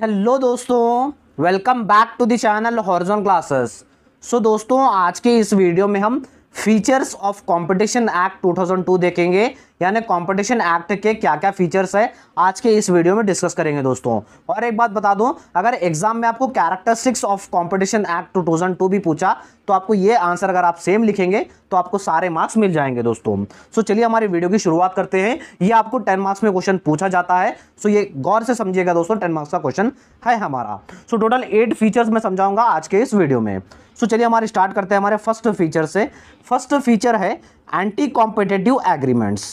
Hello दोस्तों welcome back to the channel horizon classes so दोस्तों आज के इस वीडियो में हम फीचर्स ऑफ कंपटीशन एक्ट 2002 देखेंगे यानी कंपटीशन एक्ट के क्या क्या फीचर्स है आज के इस वीडियो में डिस्कस करेंगे दोस्तों और एक बात बता दूं अगर एग्जाम में आपको कैरेक्टरिस्टिक्स ऑफ कंपटीशन एक्ट 2002 भी पूछा तो आपको ये आंसर अगर आप सेम लिखेंगे तो आपको सारे मार्क्स मिल जाएंगे दोस्तों सो so, चलिए हमारी वीडियो की शुरुआत करते हैं ये आपको टेन मार्क्स में क्वेश्चन पूछा जाता है सो so, ये गौर से समझिएगा दोस्तों टेन मार्क्स का क्वेश्चन है हमारा सो टोटल एट फीचर्स में समझाऊंगा आज के इस वीडियो में सो so, चलिए हमारे स्टार्ट करते हैं हमारे फर्स्ट फीचर से फर्स्ट फीचर है anti competitive agreements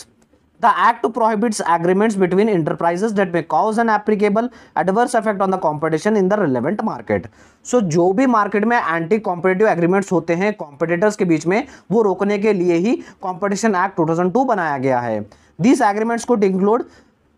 The Act prohibits agreements between enterprises that may cause an applicable adverse effect on the competition in the relevant market. So जो भी market में anti competitive agreements होते हैं competitors के बीच में वो रोकने के लिए ही Competition Act 2002 बनाया गया है. These agreements could include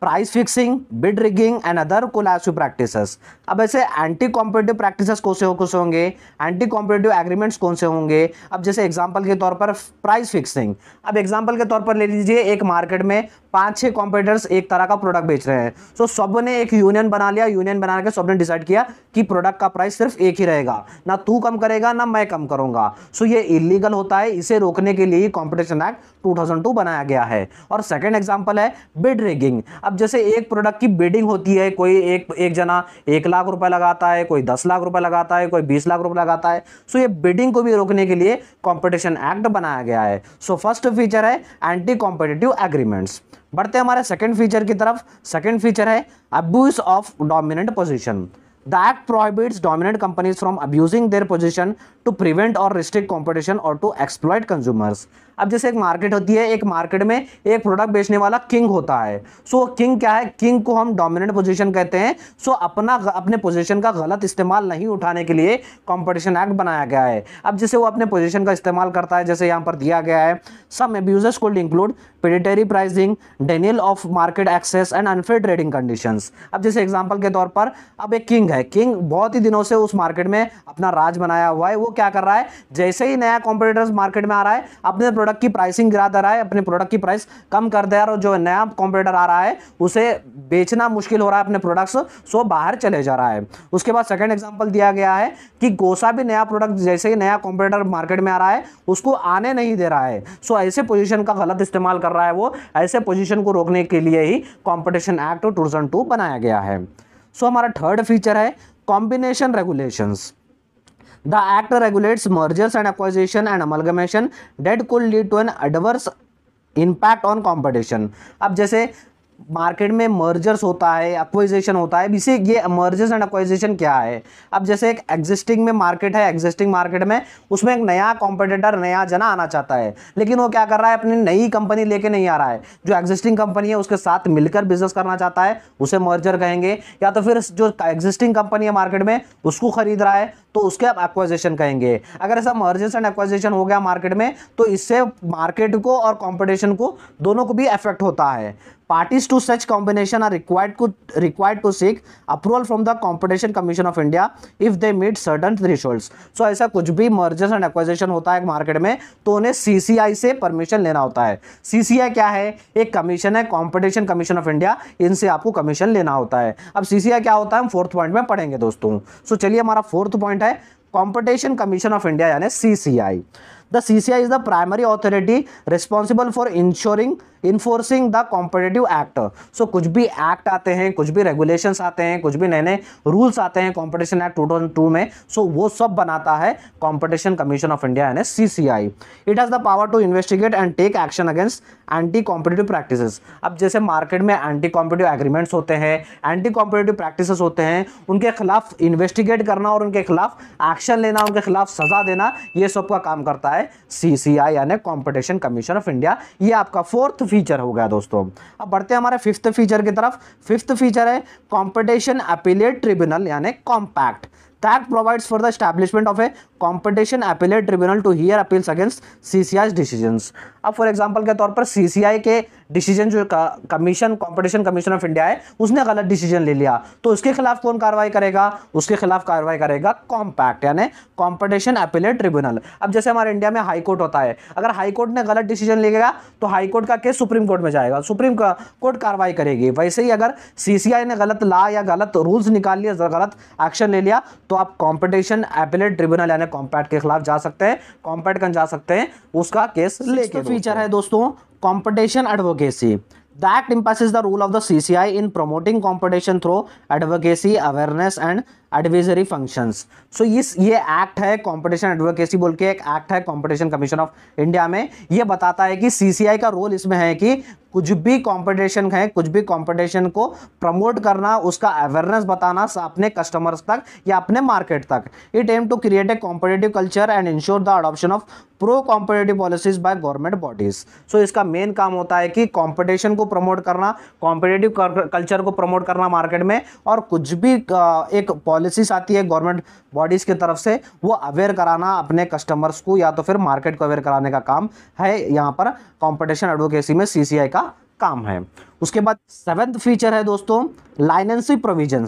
price fixing bid rigging and other collusive practices अब ऐसे एंटी कॉम्पिटेटिव प्रैक्टिसेस कौन से कौन से होंगे एंटी कॉम्पिटेटिव एग्रीमेंट्स कौन से होंगे अब जैसे एग्जांपल के तौर पर प्राइस फिक्सिंग अब एग्जांपल के तौर पर ले लीजिए एक मार्केट में पांच छह कॉम्पिटिटर्स एक तरह का प्रोडक्ट बेच रहे हैं सो so, सब ने एक यूनियन बना लिया यूनियन बना के सब ने डिसाइड किया कि प्रोडक्ट का प्राइस सिर्फ एक ही रहेगा ना तू कम करेगा ना मैं कम करूंगा सो so, ये इलीगल होता है इसे रोकने के लिए कॉम्पिटिशन एक्ट टू बनाया गया है और सेकेंड एग्जाम्पल है बिड रेगिंग अब जैसे एक प्रोडक्ट की बिडिंग होती है कोई एक एक जना एक लाख रुपए लगाता है कोई दस लाख रुपए लगाता है कोई बीस लाख रुपए लगाता है सो ये बिडिंग को भी रोकने के लिए कॉम्पिटिशन एक्ट बनाया गया है सो फर्स्ट फीचर है एंटी कॉम्पिटिटिव एग्रीमेंट्स बढ़ते हमारे सेकेंड फीचर की तरफ सेकेंड फीचर है abuse of dominant position the act prohibits dominant companies from abusing their position to prevent और रिस्ट्रिक्ट कॉम्पिटिशन और टू exploit कंज्यूमर्स अब जैसे एक मार्केट होती है एक मार्केट में एक प्रोडक्ट बेचने वाला किंग होता है सो so, किंग क्या है किंग को हम डोमिनेंट पोजिशन कहते हैं सो so, अपना अपने पोजिशन का गलत इस्तेमाल नहीं उठाने के लिए कॉम्पिटिशन एक्ट बनाया गया है अब जैसे वो अपने पोजिशन का इस्तेमाल करता है जैसे यहाँ पर दिया गया है some abuses could include predatory pricing denial of market access and unfair trading condition अब जैसे एग्जाम्पल के तौर पर अब एक किंग है किंग बहुत ही दिनों से उस मार्केट में अपना राज बनाया हुआ है वो क्या कर रहा है जैसे ही नया कॉम्पिटिटर्स मार्केट में आ रहा है अपने प्रोडक्ट की प्राइसिंग गिरा दे रहा है अपने प्रोडक्ट की प्राइस कम कर दे रहा है और जो नया कॉम्पिटेटर आ रहा है उसे बेचना मुश्किल हो रहा है अपने प्रोडक्ट्स सो बाहर चले जा रहा है उसके बाद सेकेंड एग्जाम्पल दिया गया है कि गोसा भी नया प्रोडक्ट जैसे ही नया कॉम्पिटेटर मार्केट में आ रहा है उसको आने नहीं दे रहा है सो ऐसे पोजिशन का गलत इस्तेमाल कर रहा है वो ऐसे पोजिशन को रोकने के लिए ही कॉम्पिटिशन एक्ट टू बनाया गया है सो हमारा थर्ड फीचर है combination regulation the act regulates mergers and acquisition and amalgamation that could lead to an adverse impact on competition अब जैसे मार्केट में मर्जर्स होता है अक्वाइजेशन होता है इसे ये मर्जर्स एंड अक्वाइजेशन क्या है अब जैसे एक एग्जिस्टिंग में मार्केट है एग्जिस्टिंग मार्केट में उसमें एक नया कॉम्पिटेटर नया जना आना चाहता है लेकिन वो क्या कर रहा है अपनी नई कंपनी लेके नहीं आ रहा है जो एग्जिस्टिंग कंपनी है उसके साथ मिलकर बिजनेस करना चाहता है उसे मर्जर कहेंगे या तो फिर जो एग्जिस्टिंग कंपनी है मार्केट में उसको खरीद रहा है तो उसके आप एक्वाइजेशन कहेंगे अगर ऐसा मर्जर्स एंड एक्वाइजेशन हो गया मार्केट में तो इससे मार्केट को और कॉम्पिटिशन को दोनों को भी अफेक्ट होता है parties to such combination are required to required to seek approval from the competition commission of india if they meet certain thresholds so ऐसा कुछ भी mergers and acquisition होता है मार्केट में तो उन्हें सीसीआई से परमिशन लेना होता है सीसीआई क्या है एक कमीशन है कंपटीशन कमीशन ऑफ इंडिया इनसे आपको कमीशन लेना होता है अब सीसीआई क्या होता है हम फोर्थ पॉइंट में पढ़ेंगे दोस्तों सो so, चलिए हमारा फोर्थ पॉइंट है कंपटीशन कमीशन ऑफ इंडिया यानी CCI the C C I is the primary authority responsible for ensuring enforcing the competitive act so कुछ भी एक्ट आते हैं कुछ भी रेगुलेशन आते हैं कुछ भी नए नए रूल्स आते हैं कॉम्पिटिशन एक्ट टू टू में सो so वो सब बनाता है कॉम्पिटिशन कमीशन ऑफ इंडिया यानी C C I it has the power to investigate and take action against anti competitive practice अब जैसे मार्केट में एंटी कॉम्पिटिव एग्रीमेंट्स होते हैं एंटी कॉम्पिटेटिव प्रैक्टिस होते हैं उनके खिलाफ इन्वेस्टिगेट करना और उनके खिलाफ एक्शन लेना उनके खिलाफ सजा देना यह सब का काम करता है है सीसीआई यानी कंपटीशन कमीशन ऑफ इंडिया ये आपका फोर्थ फीचर हो गया दोस्तों अब बढ़ते हैं हमारे फिफ्थ फीचर की तरफ फिफ्थ फीचर है कॉम्पिटिशन अपीलेट ट्रिब्यूनल यानी COMPAT that provides for the establishment of a competition appellate tribunal to hear appeals against CCI's decisions. अब फॉर एग्जांपल के तौर पर सीसीआई के डिसीजन जो commission competition commission of India है उसने गलत डिसीजन ले लिया तो उसके खिलाफ कौन कार्रवाई करेगा उसके खिलाफ कार्रवाई करेगा कॉम्पैक्ट यानी कॉम्पिटिशन अपीलेट ट्रिब्यूनल अब जैसे हमारे इंडिया में हाईकोर्ट होता है अगर हाईकोर्ट ने गलत डिसीजन गया तो हाईकोर्ट का केस सुप्रीम कोर्ट में जाएगा सुप्रीम कोर्ट कार्रवाई करेगी वैसे ही अगर सीसीआई ने गलत ला या गलत रूल्स निकाल लिया गलत एक्शन ले लिया तो आप कॉम्पिटिशन अपीलेट ट्रिब्यूनल यानी कॉम्पैक्ट के खिलाफ जा सकते हैं कॉम्पैक्ट कर जा सकते हैं उसका केस लेके फीचर तो है दोस्तों competition advocacy The Act imposes the role of the CCI in promoting competition through advocacy, awareness and advisory functions so इस ये एक्ट है कंपटीशन एडवोकेसी बोल के एक एक्ट है कंपटीशन कमीशन ऑफ इंडिया में ये बताता है कि सीसीआई का रोल इसमें है कि कुछ भी कंपटीशन है कुछ भी कंपटीशन को प्रमोट करना उसका अवेयरनेस बताना अपने कस्टमर्स तक या अपने मार्केट तक it aim to create a competitive culture and ensure the adoption of pro competitive policies by government bodies so इसका मेन काम होता है कि कॉम्पिटिशन को प्रमोट करना कॉम्पिटेटिव कल्चर को प्रमोट करना मार्केट में और कुछ भी एक पॉलिस पॉलिसीज आती है गवर्नमेंट बॉडीज़ की तरफ से वो अवेयर कराना अपने कस्टमर्स को या तो फिर मार्केट को अवेयर कराने का काम है यहाँ पर कॉम्पिटिशन एडवोकेसी में सी का काम है उसके बाद सेवेंथ फीचर है दोस्तों leniency provision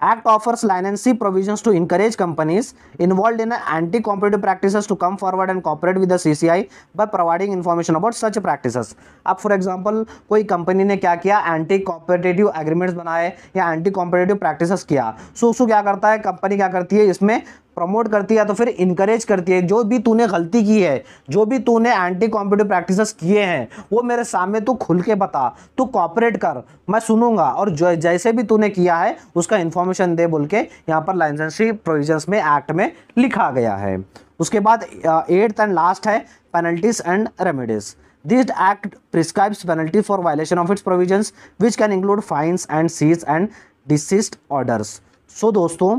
Act offers leniency provisions to encourage companies involved in anti-competitive practices to come forward and cooperate with the CCI by providing information about such practices. अब for example कोई company ने क्या किया anti competitive agreements बनाए या anti competitive practices किया सो so, उसको क्या करता है कंपनी क्या करती है इसमें प्रमोट करती है तो फिर इनकरेज करती है जो भी तूने गलती की है जो भी तूने एंटी कॉम्पिटिव प्रैक्टिसेस किए हैं वो मेरे सामने तू खुल के बता तू कॉपरेट कर मैं सुनूंगा और जैसे भी तूने किया है उसका इन्फॉर्मेशन दे बोल के यहाँ पर लाइसेंसी प्रोविजंस में एक्ट में लिखा गया है उसके बाद एट्थ एंड लास्ट है penalties and remedies this act prescribes penalty for violation of its provision which can include fines and cease and desist orders so दोस्तों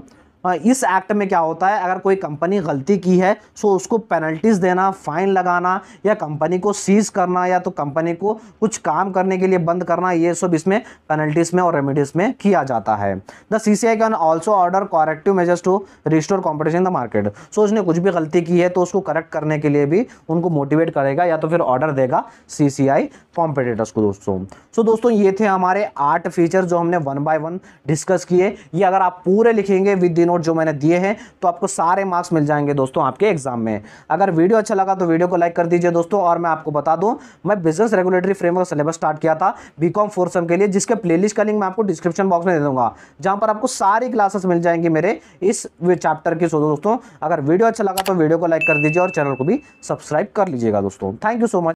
इस एक्ट में क्या होता है अगर कोई कंपनी गलती की है सो उसको पेनल्टीज़ देना फ़ाइन लगाना या कंपनी को सीज़ करना या तो कंपनी को कुछ काम करने के लिए बंद करना ये सब इसमें पेनल्टीज़ में और रेमेडीज़ में किया जाता है the C C I can also order corrective measures to restore competition in the market so उसने कुछ भी गलती की है तो उसको करेक्ट करने के लिए भी उनको मोटिवेट करेगा या तो फिर ऑर्डर देगा सी सी आई कॉम्पिटेटर्स को दोस्तों सो so, दोस्तों ये थे हमारे आठ फीचर जो हमने वन बाय वन डिस्कस किए ये अगर आप पूरे लिखेंगे विद इन नोट जो मैंने दिए हैं तो आपको सारे मार्क्स मिल जाएंगे दोस्तों आपके एग्जाम में अगर वीडियो अच्छा लगा तो वीडियो को लाइक कर दीजिए दोस्तों और मैं आपको बता दूं मैं business regulatory framework syllabus start किया था बीकॉम फोर्सम के लिए जिसके प्लेलिस्ट का लिंक मैं आपको डिस्क्रिप्शन बॉक्स में दे दूंगा जहां पर आपको सारी क्लासेस मिल जाएंगी मेरे इस चैप्टर की दोस्तों अगर वीडियो अच्छा लगा तो वीडियो को लाइक कर दीजिए और चैनल को भी सब्सक्राइब कर लीजिएगा दोस्तों थैंक यू सो मच